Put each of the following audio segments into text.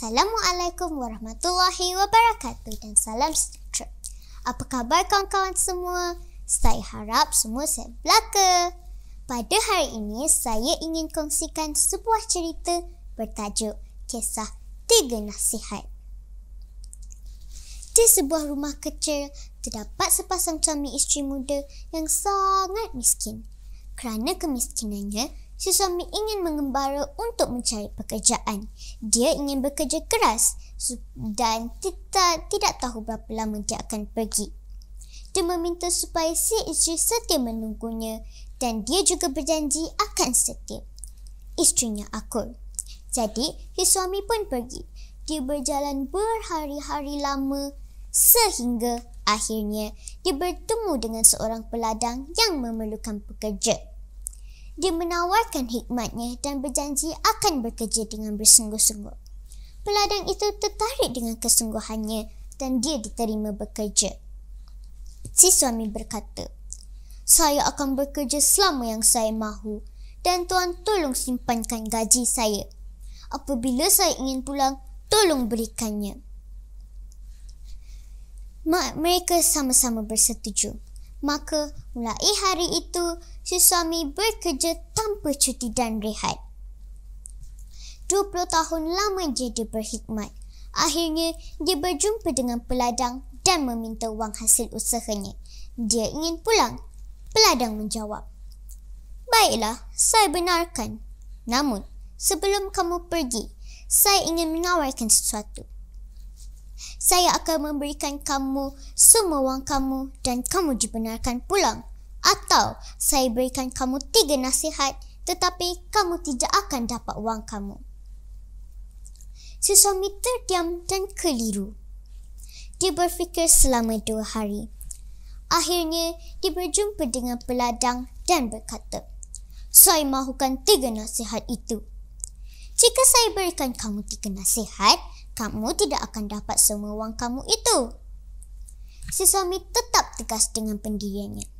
Assalamualaikum warahmatullahi wabarakatuh dan salam sejahtera. Apa khabar kawan-kawan semua? Saya harap semua sihat belaka. Pada hari ini, saya ingin kongsikan sebuah cerita bertajuk Kisah Tiga Nasihat. Di sebuah rumah kecil, terdapat sepasang suami isteri muda yang sangat miskin. Kerana kemiskinannya, si suami ingin mengembara untuk mencari pekerjaan. Dia ingin bekerja keras dan tidak, tidak tahu berapa lama dia akan pergi. Dia meminta supaya si isteri setia menunggunya dan dia juga berjanji akan setia. Isterinya akur. Jadi, si suami pun pergi. Dia berjalan berhari-hari lama sehingga akhirnya dia bertemu dengan seorang peladang yang memerlukan pekerja. Dia menawarkan hikmatnya dan berjanji akan bekerja dengan bersungguh-sungguh. Peladang itu tertarik dengan kesungguhannya dan dia diterima bekerja. Si suami berkata, Saya akan bekerja selama yang saya mahu dan tuan tolong simpankan gaji saya. Apabila saya ingin pulang, tolong berikannya. mereka sama-sama bersetuju. Maka mulai hari itu, si suami bekerja tanpa cuti dan rehat. 20 tahun lama jadi berkhidmat. Akhirnya, dia berjumpa dengan peladang dan meminta wang hasil usahanya. Dia ingin pulang. Peladang menjawab, Baiklah, saya benarkan. Namun, sebelum kamu pergi, saya ingin menawarkan sesuatu. Saya akan memberikan kamu semua wang kamu dan kamu dibenarkan pulang. Atau saya berikan kamu tiga nasihat tetapi kamu tidak akan dapat wang kamu. Si suami terdiam dan keliru. Dia berfikir selama dua hari. Akhirnya, dia berjumpa dengan peladang dan berkata, Saya mahukan tiga nasihat itu. Jika saya berikan kamu tiga nasihat, kamu tidak akan dapat semua wang kamu itu. Si suami tetap tegas dengan pendiriannya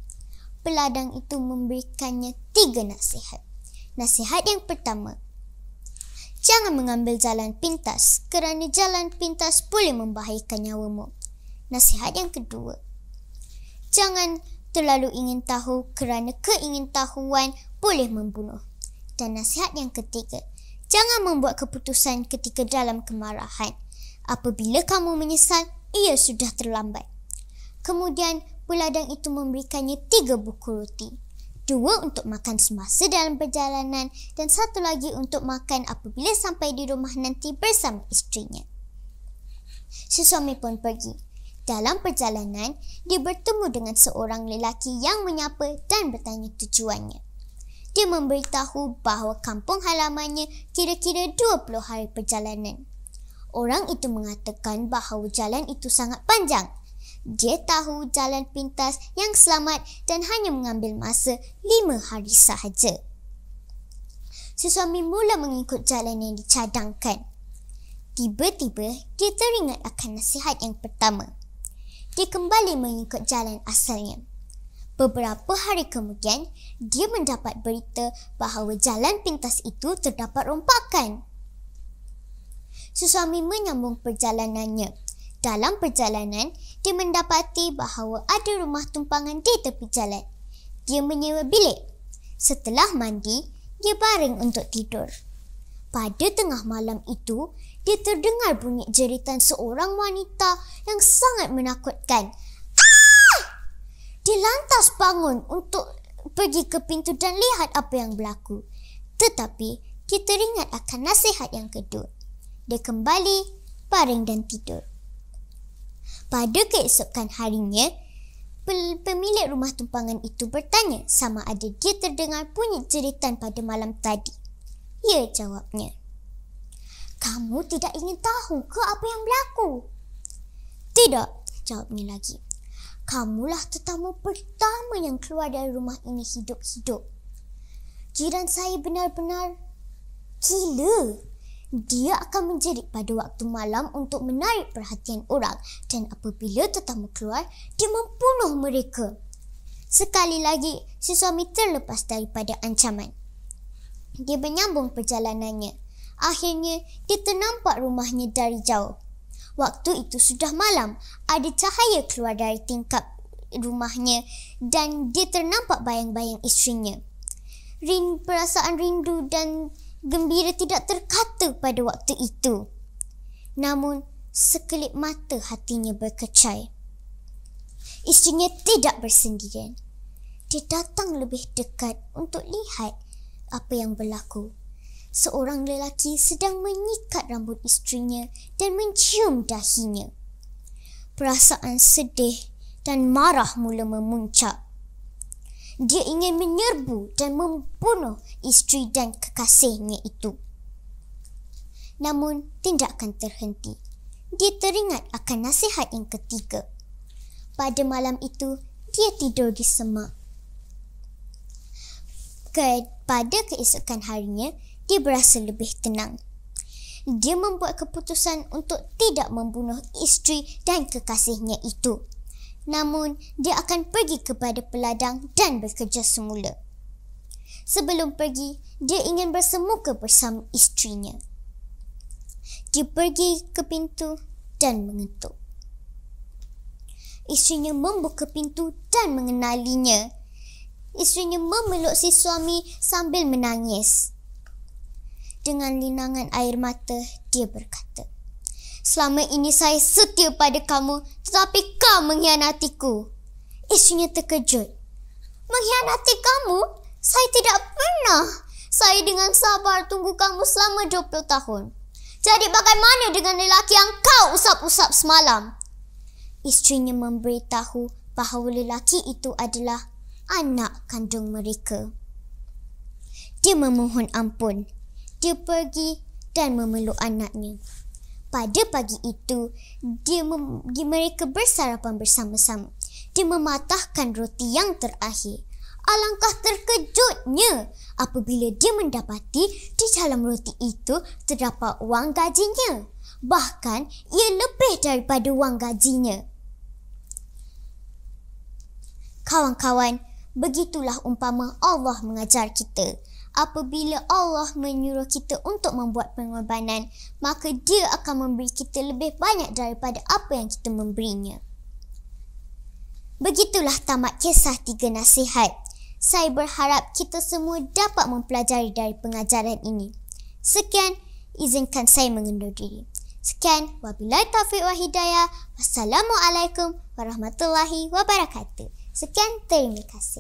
peladang itu memberikannya tiga nasihat. Nasihat yang pertama, jangan mengambil jalan pintas kerana jalan pintas boleh membahayakan nyawamu. Nasihat yang kedua, jangan terlalu ingin tahu kerana keingintahuan boleh membunuh. Dan nasihat yang ketiga, jangan membuat keputusan ketika dalam kemarahan. Apabila kamu menyesal, ia sudah terlambat. Kemudian, peladang itu memberikannya tiga buku roti. Dua untuk makan semasa dalam perjalanan dan satu lagi untuk makan apabila sampai di rumah nanti bersama isterinya. Si suami pun pergi. Dalam perjalanan, dia bertemu dengan seorang lelaki yang menyapa dan bertanya tujuannya. Dia memberitahu bahawa kampung halamannya kira-kira 20 hari perjalanan. Orang itu mengatakan bahawa jalan itu sangat panjang dia tahu jalan pintas yang selamat dan hanya mengambil masa lima hari sahaja. Si suami mula mengikut jalan yang dicadangkan. Tiba-tiba, dia teringat akan nasihat yang pertama. Dia kembali mengikut jalan asalnya. Beberapa hari kemudian, dia mendapat berita bahawa jalan pintas itu terdapat rompakan. Si suami menyambung perjalanannya. Dalam perjalanan, dia mendapati bahawa ada rumah tumpangan di tepi jalan. Dia menyewa bilik. Setelah mandi, dia baring untuk tidur. Pada tengah malam itu, dia terdengar bunyi jeritan seorang wanita yang sangat menakutkan. Ah! Dia lantas bangun untuk pergi ke pintu dan lihat apa yang berlaku. Tetapi, dia teringat akan nasihat yang kedua. Dia kembali, baring dan tidur. Pada keesokan harinya, pemilik rumah tumpangan itu bertanya sama ada dia terdengar bunyi jeritan pada malam tadi. Ya, jawabnya. Kamu tidak ingin tahu ke apa yang berlaku? Tidak, jawabnya lagi. Kamulah tetamu pertama yang keluar dari rumah ini hidup-hidup. Jiran saya benar-benar gila dia akan menjerit pada waktu malam untuk menarik perhatian orang dan apabila tetamu keluar, dia membunuh mereka. Sekali lagi, si suami terlepas daripada ancaman. Dia menyambung perjalanannya. Akhirnya, dia ternampak rumahnya dari jauh. Waktu itu sudah malam, ada cahaya keluar dari tingkap rumahnya dan dia ternampak bayang-bayang isterinya. Rin, perasaan rindu dan gembira tidak terkata pada waktu itu. Namun, sekelip mata hatinya berkecai. Isterinya tidak bersendirian. Dia datang lebih dekat untuk lihat apa yang berlaku. Seorang lelaki sedang menyikat rambut isterinya dan mencium dahinya. Perasaan sedih dan marah mula memuncak dia ingin menyerbu dan membunuh isteri dan kekasihnya itu. Namun, tindakan terhenti. Dia teringat akan nasihat yang ketiga. Pada malam itu, dia tidur di semak. Pada keesokan harinya, dia berasa lebih tenang. Dia membuat keputusan untuk tidak membunuh isteri dan kekasihnya itu namun dia akan pergi kepada peladang dan bekerja semula. Sebelum pergi, dia ingin bersemuka bersama istrinya. Dia pergi ke pintu dan mengetuk. Istrinya membuka pintu dan mengenalinya. Istrinya memeluk si suami sambil menangis. Dengan linangan air mata, dia berkata, Selama ini saya setia pada kamu tetapi kau mengkhianatiku. Isunya terkejut. Mengkhianati kamu? Saya tidak pernah. Saya dengan sabar tunggu kamu selama 20 tahun. Jadi bagaimana dengan lelaki yang kau usap-usap semalam? Isterinya memberitahu bahawa lelaki itu adalah anak kandung mereka. Dia memohon ampun. Dia pergi dan memeluk anaknya. Pada pagi itu, dia mem- mereka bersarapan bersama-sama. Dia mematahkan roti yang terakhir. Alangkah terkejutnya apabila dia mendapati di dalam roti itu terdapat wang gajinya. Bahkan ia lebih daripada wang gajinya. Kawan-kawan, begitulah umpama Allah mengajar kita apabila Allah menyuruh kita untuk membuat pengorbanan, maka dia akan memberi kita lebih banyak daripada apa yang kita memberinya. Begitulah tamat kisah tiga nasihat. Saya berharap kita semua dapat mempelajari dari pengajaran ini. Sekian, izinkan saya mengundur diri. Sekian, wabilai taufiq wa hidayah. Wassalamualaikum warahmatullahi wabarakatuh. Sekian, terima kasih.